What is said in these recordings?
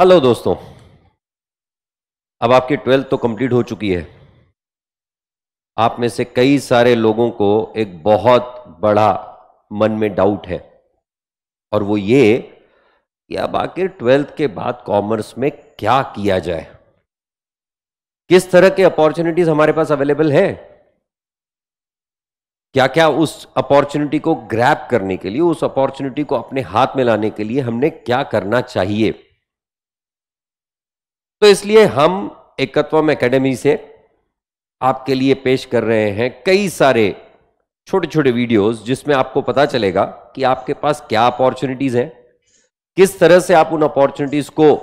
hello दोस्तों अब आपकी ट्वेल्थ तो कंप्लीट हो चुकी है आप में से कई सारे लोगों को एक बहुत बड़ा मन में डाउट है और वो ये कि अब आखिर ट्वेल्थ के बाद कॉमर्स में क्या किया जाए किस तरह के अपॉर्चुनिटीज हमारे पास अवेलेबल है क्या क्या उस अपॉर्चुनिटी को ग्रैप करने के लिए उस अपॉर्चुनिटी को अपने हाथ में लाने के लिए हमने क्या करना चाहिए तो इसलिए हम एकत्वम एकेडमी से आपके लिए पेश कर रहे हैं कई सारे छोटे छोटे वीडियोस जिसमें आपको पता चलेगा कि आपके पास क्या अपॉर्चुनिटीज हैं किस तरह से आप उन अपॉर्चुनिटीज को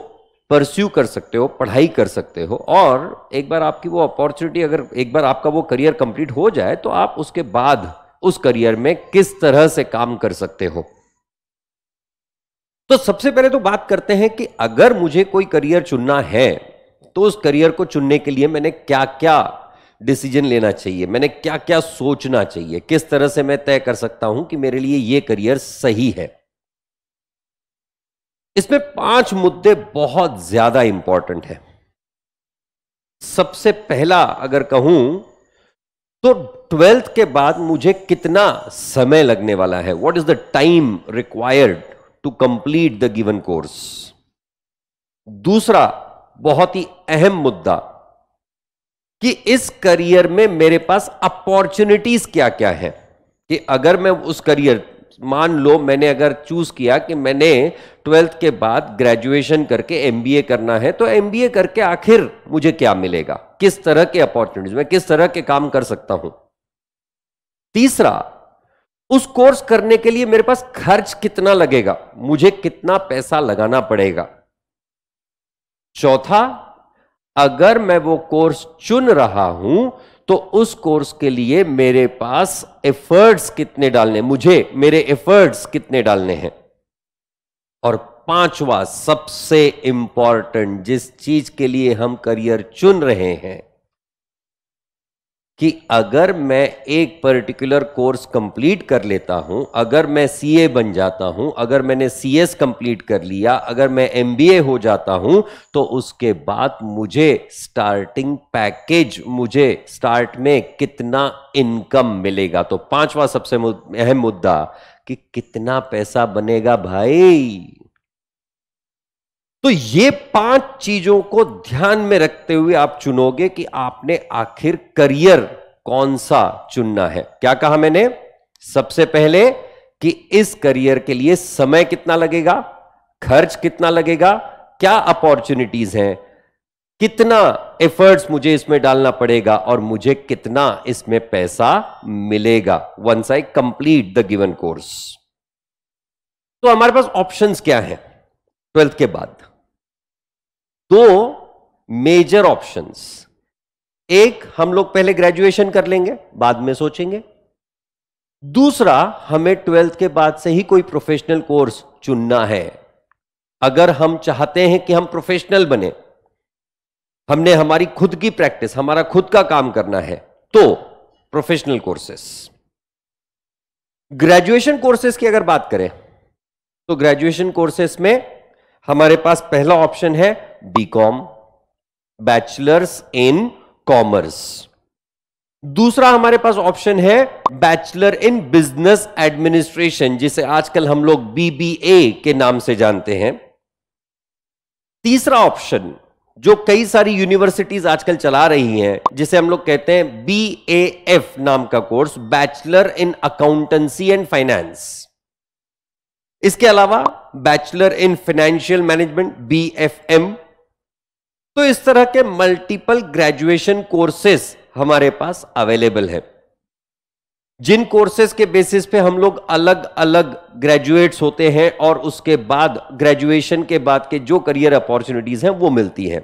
परस्यू कर सकते हो पढ़ाई कर सकते हो और एक बार आपकी वो अपॉर्चुनिटी अगर एक बार आपका वो करियर कंप्लीट हो जाए तो आप उसके बाद उस करियर में किस तरह से काम कर सकते हो तो सबसे पहले तो बात करते हैं कि अगर मुझे कोई करियर चुनना है तो उस करियर को चुनने के लिए मैंने क्या क्या डिसीजन लेना चाहिए मैंने क्या क्या सोचना चाहिए किस तरह से मैं तय कर सकता हूं कि मेरे लिए यह करियर सही है इसमें पांच मुद्दे बहुत ज्यादा इंपॉर्टेंट है सबसे पहला अगर कहूं तो ट्वेल्थ के बाद मुझे कितना समय लगने वाला है what is the time required to complete the given course दूसरा बहुत ही अहम मुद्दा कि इस करियर में मेरे पास अपॉर्चुनिटीज क्या क्या है कि अगर मैं उस करियर मान लो मैंने अगर चूज किया कि मैंने ट्वेल्थ के बाद ग्रेजुएशन करके एमबीए करना है तो एमबीए करके आखिर मुझे क्या मिलेगा किस तरह के अपॉर्चुनिटीज मैं किस तरह के काम कर सकता हूं तीसरा उस कोर्स करने के लिए मेरे पास खर्च कितना लगेगा मुझे कितना पैसा लगाना पड़ेगा चौथा अगर मैं वो कोर्स चुन रहा हूं तो उस कोर्स के लिए मेरे पास एफर्ट्स कितने डालने मुझे मेरे एफर्ट्स कितने डालने हैं और पांचवा सबसे इंपॉर्टेंट जिस चीज के लिए हम करियर चुन रहे हैं कि अगर मैं एक पर्टिकुलर कोर्स कंप्लीट कर लेता हूं अगर मैं सीए बन जाता हूं अगर मैंने सीएस कंप्लीट कर लिया अगर मैं एमबीए हो जाता हूं तो उसके बाद मुझे स्टार्टिंग पैकेज मुझे स्टार्ट में कितना इनकम मिलेगा तो पांचवा सबसे अहम मुद्दा कि कितना पैसा बनेगा भाई तो ये पांच चीजों को ध्यान में रखते हुए आप चुनोगे कि आपने आखिर करियर कौन सा चुनना है क्या कहा मैंने सबसे पहले कि इस करियर के लिए समय कितना लगेगा खर्च कितना लगेगा क्या अपॉर्चुनिटीज हैं कितना एफर्ट्स मुझे इसमें डालना पड़ेगा और मुझे कितना इसमें पैसा मिलेगा once I complete the given course तो हमारे पास ऑप्शंस क्या है ट्वेल्थ के बाद दो मेजर ऑप्शंस एक हम लोग पहले ग्रेजुएशन कर लेंगे बाद में सोचेंगे दूसरा हमें ट्वेल्थ के बाद से ही कोई प्रोफेशनल कोर्स चुनना है अगर हम चाहते हैं कि हम प्रोफेशनल बने हमने हमारी खुद की प्रैक्टिस हमारा खुद का काम करना है तो प्रोफेशनल कोर्सेस ग्रेजुएशन कोर्सेस की अगर बात करें तो ग्रेजुएशन कोर्सेस में हमारे पास पहला ऑप्शन है बीकॉम बैचलर्स इन कॉमर्स दूसरा हमारे पास ऑप्शन है बैचलर इन बिजनेस एडमिनिस्ट्रेशन जिसे आजकल हम लोग बीबीए के नाम से जानते हैं तीसरा ऑप्शन जो कई सारी यूनिवर्सिटीज आजकल चला रही हैं जिसे हम लोग कहते हैं बी ए एफ नाम का course bachelor in accountancy and finance इसके अलावा bachelor in financial management B F M तो इस तरह के मल्टीपल ग्रेजुएशन कोर्सेस हमारे पास अवेलेबल है जिन कोर्सेज के बेसिस पे हम लोग अलग अलग ग्रेजुएट्स होते हैं और उसके बाद ग्रेजुएशन के बाद के जो करियर अपॉर्चुनिटीज हैं वो मिलती हैं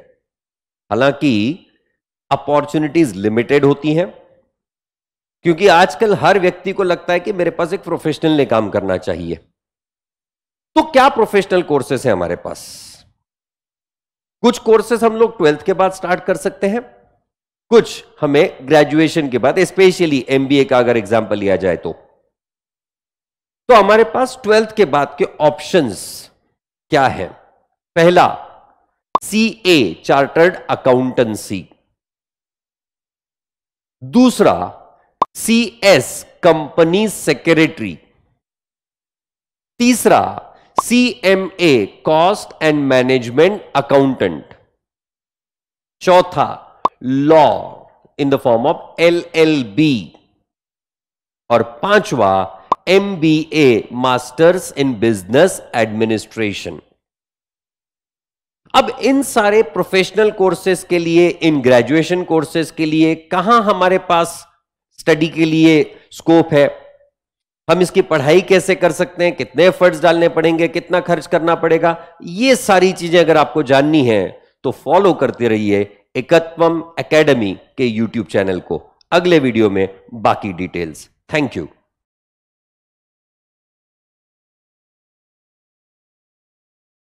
हालांकि अपॉर्चुनिटीज लिमिटेड होती हैं क्योंकि आजकल हर व्यक्ति को लगता है कि मेरे पास एक प्रोफेशनल ने काम करना चाहिए तो क्या प्रोफेशनल कोर्सेस है हमारे पास कुछ कोर्सेस हम लोग ट्वेल्थ के बाद स्टार्ट कर सकते हैं कुछ हमें ग्रेजुएशन के बाद स्पेशली एमबीए का अगर एग्जाम्पल लिया जाए तो तो हमारे पास ट्वेल्थ के बाद के ऑप्शंस क्या है पहला सी ए चार्टर्ड अकाउंटेंसी दूसरा सी एस कंपनी सेक्रेटरी तीसरा C M A cost and management accountant चौथा law in the form of L L B और पांचवा M B A masters in business administration अब इन सारे प्रोफेशनल कोर्सेस के लिए इन ग्रेजुएशन कोर्सेस के लिए कहां हमारे पास स्टडी के लिए स्कोप है हम इसकी पढ़ाई कैसे कर सकते हैं कितने एफर्ट्स डालने पड़ेंगे कितना खर्च करना पड़ेगा ये सारी चीजें अगर आपको जाननी है तो फॉलो करते रहिए एकत्वम एकेडमी के यूट्यूब चैनल को अगले वीडियो में बाकी डिटेल्स थैंक यू